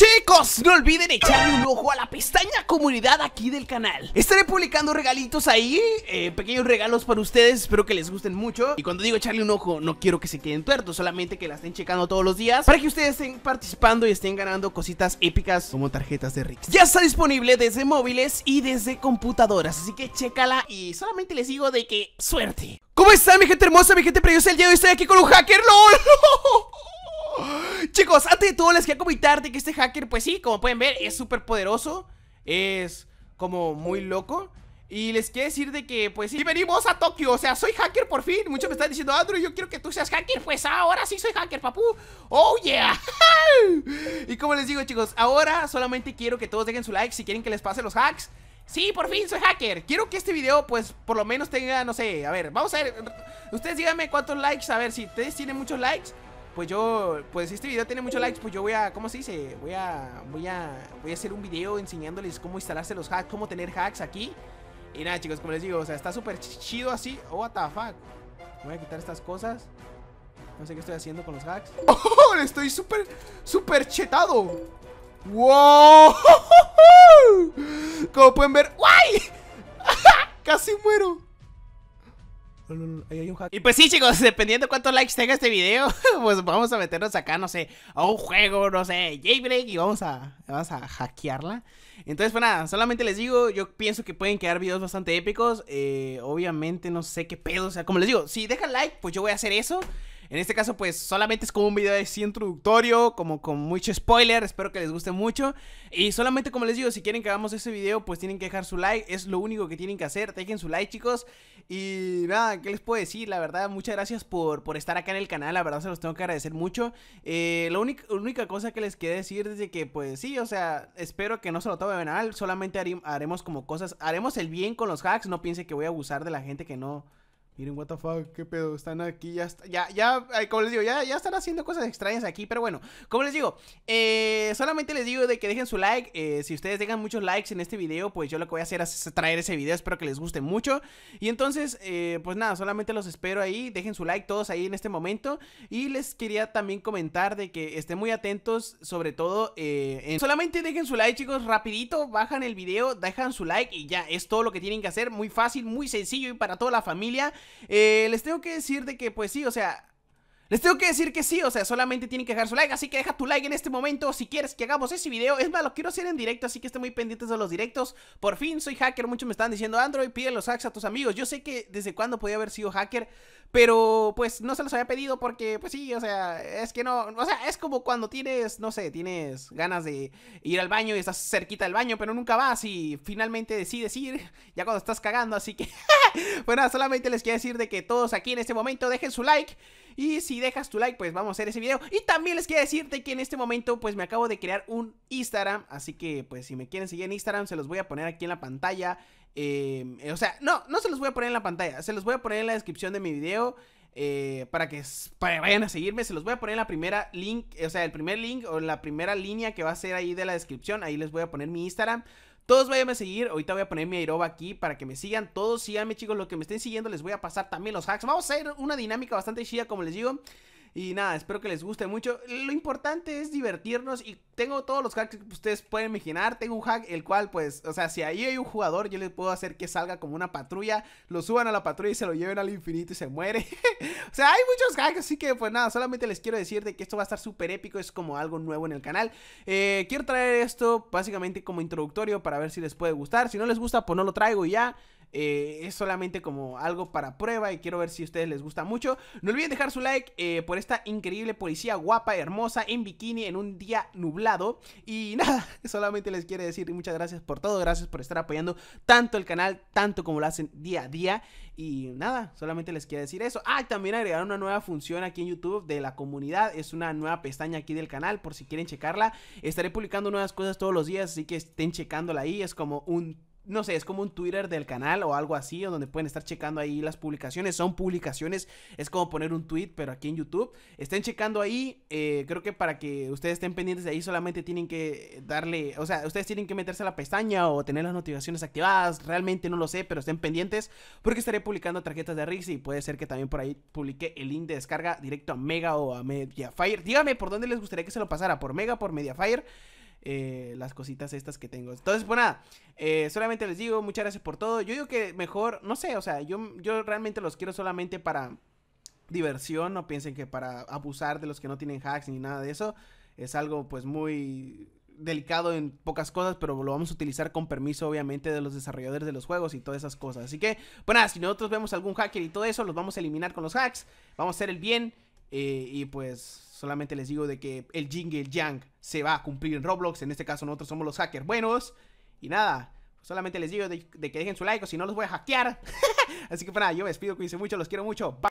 Chicos, no olviden echarle un ojo a la pestaña comunidad aquí del canal Estaré publicando regalitos ahí, eh, pequeños regalos para ustedes, espero que les gusten mucho Y cuando digo echarle un ojo, no quiero que se queden tuertos, solamente que la estén checando todos los días Para que ustedes estén participando y estén ganando cositas épicas como tarjetas de Rix Ya está disponible desde móviles y desde computadoras, así que chécala y solamente les digo de que suerte ¿Cómo están mi gente hermosa, mi gente preciosa? El día de hoy estoy aquí con un hacker, LOL Chicos, antes de todo les quiero comentar de que este hacker, pues sí, como pueden ver, es súper poderoso. Es como muy loco. Y les quiero decir de que, pues sí, venimos a Tokio, o sea, soy hacker por fin Muchos me están diciendo, Andrew, yo quiero que tú seas hacker Pues ahora sí soy hacker, papu Oh yeah Y como les digo, chicos, ahora solamente quiero que todos dejen su like Si quieren que les pase los hacks Sí, por fin soy hacker Quiero que este video, pues, por lo menos tenga, no sé A ver, vamos a ver Ustedes díganme cuántos likes, a ver, si ustedes tienen muchos likes pues yo, pues este video tiene muchos likes, pues yo voy a, ¿cómo se dice? Voy a, voy a, voy a hacer un video enseñándoles cómo instalarse los hacks, cómo tener hacks aquí. Y nada, chicos, como les digo, o sea, está súper chido así. Oh, what the fuck. Voy a quitar estas cosas. No sé qué estoy haciendo con los hacks. ¡Oh! Estoy súper, súper chetado. ¡Wow! Como pueden ver, ¡guay! Casi muero. Y pues sí, chicos, dependiendo cuántos likes tenga este video, pues vamos a meternos acá, no sé, a un juego, no sé, Jaybreak y vamos a, vamos a hackearla. Entonces, pues nada, solamente les digo, yo pienso que pueden quedar videos bastante épicos. Eh, obviamente, no sé qué pedo, o sea, como les digo, si dejan like, pues yo voy a hacer eso. En este caso, pues solamente es como un video así introductorio, como con mucho spoiler. Espero que les guste mucho. Y solamente, como les digo, si quieren que hagamos ese video, pues tienen que dejar su like. Es lo único que tienen que hacer. Dejen su like, chicos. Y nada, ¿qué les puedo decir? La verdad, muchas gracias por, por estar acá en el canal. La verdad, se los tengo que agradecer mucho. Eh, la única, cosa que les quiero decir es que, pues sí, o sea, espero que no se lo tomen mal. Solamente haremos como cosas. Haremos el bien con los hacks. No piense que voy a abusar de la gente que no. Miren, what the qué pedo, están aquí, ya, ya, ya, como les digo, ya, ya están haciendo cosas extrañas aquí, pero bueno, como les digo, eh, solamente les digo de que dejen su like, eh, si ustedes dejan muchos likes en este video, pues yo lo que voy a hacer es traer ese video, espero que les guste mucho, y entonces, eh, pues nada, solamente los espero ahí, dejen su like todos ahí en este momento, y les quería también comentar de que estén muy atentos, sobre todo, en... solamente dejen su like chicos, rapidito, bajan el video, dejan su like, y ya, es todo lo que tienen que hacer, muy fácil, muy sencillo, y para toda la familia, eh, les tengo que decir de que, pues sí, o sea, les tengo que decir que sí, o sea, solamente tienen que dejar su like, así que deja tu like en este momento si quieres que hagamos ese video. Es más, lo quiero hacer en directo, así que estén muy pendientes de los directos. Por fin, soy hacker, muchos me están diciendo, Android, pide los hacks a tus amigos. Yo sé que desde cuándo podía haber sido hacker, pero pues no se los había pedido porque, pues sí, o sea, es que no, o sea, es como cuando tienes, no sé, tienes ganas de ir al baño y estás cerquita del baño, pero nunca vas y finalmente decides ir ya cuando estás cagando, así que... bueno, solamente les quiero decir de que todos aquí en este momento dejen su like. Y si dejas tu like, pues vamos a hacer ese video. Y también les quiero decirte que en este momento, pues me acabo de crear un Instagram. Así que, pues si me quieren seguir en Instagram, se los voy a poner aquí en la pantalla. Eh, o sea, no, no se los voy a poner en la pantalla. Se los voy a poner en la descripción de mi video. Eh, para que vayan a seguirme. Se los voy a poner en la primera link, eh, o sea, el primer link o la primera línea que va a ser ahí de la descripción. Ahí les voy a poner mi Instagram. Todos vayan a seguir. Ahorita voy a poner mi Airoba aquí para que me sigan. Todos síganme, chicos. lo que me estén siguiendo les voy a pasar también los hacks. Vamos a hacer una dinámica bastante chida, como les digo. Y nada, espero que les guste mucho. Lo importante es divertirnos y tengo todos los hacks que ustedes pueden imaginar. Tengo un hack el cual, pues, o sea, si ahí hay un jugador, yo le puedo hacer que salga como una patrulla, lo suban a la patrulla y se lo lleven al infinito y se muere. o sea, hay muchos hacks, así que pues nada, solamente les quiero decir de que esto va a estar súper épico, es como algo nuevo en el canal. Eh, quiero traer esto básicamente como introductorio para ver si les puede gustar. Si no les gusta, pues no lo traigo y ya. Eh, es solamente como algo para prueba y quiero ver si a ustedes les gusta mucho. No olviden dejar su like eh, por esta increíble policía guapa, hermosa, en bikini, en un día nublado. Y nada, solamente les quiero decir muchas gracias por todo. Gracias por estar apoyando tanto el canal, tanto como lo hacen día a día. Y nada, solamente les quiero decir eso. Ah, también agregaron una nueva función aquí en YouTube de la comunidad. Es una nueva pestaña aquí del canal por si quieren checarla. Estaré publicando nuevas cosas todos los días, así que estén checándola ahí. Es como un no sé, es como un Twitter del canal o algo así, donde pueden estar checando ahí las publicaciones. Son publicaciones, es como poner un tweet, pero aquí en YouTube. Estén checando ahí, eh, creo que para que ustedes estén pendientes de ahí solamente tienen que darle, o sea, ustedes tienen que meterse a la pestaña o tener las notificaciones activadas. Realmente no lo sé, pero estén pendientes porque estaré publicando tarjetas de Rix y puede ser que también por ahí publique el link de descarga directo a Mega o a Mediafire. Dígame por dónde les gustaría que se lo pasara, por Mega, por Mediafire. Eh, las cositas estas que tengo. Entonces, pues nada, eh, solamente les digo, muchas gracias por todo. Yo digo que mejor, no sé, o sea, yo, yo realmente los quiero solamente para diversión, no piensen que para abusar de los que no tienen hacks ni nada de eso. Es algo pues muy delicado en pocas cosas, pero lo vamos a utilizar con permiso, obviamente, de los desarrolladores de los juegos y todas esas cosas. Así que, pues nada, si nosotros vemos algún hacker y todo eso, los vamos a eliminar con los hacks. Vamos a hacer el bien eh, y pues solamente les digo de que el Jingle Yang se va a cumplir en Roblox. En este caso nosotros somos los hackers buenos. Y nada, solamente les digo de, que dejen su like o si no los voy a hackear. Así que para pues nada, yo me despido, cuídense mucho, los quiero mucho. Bye.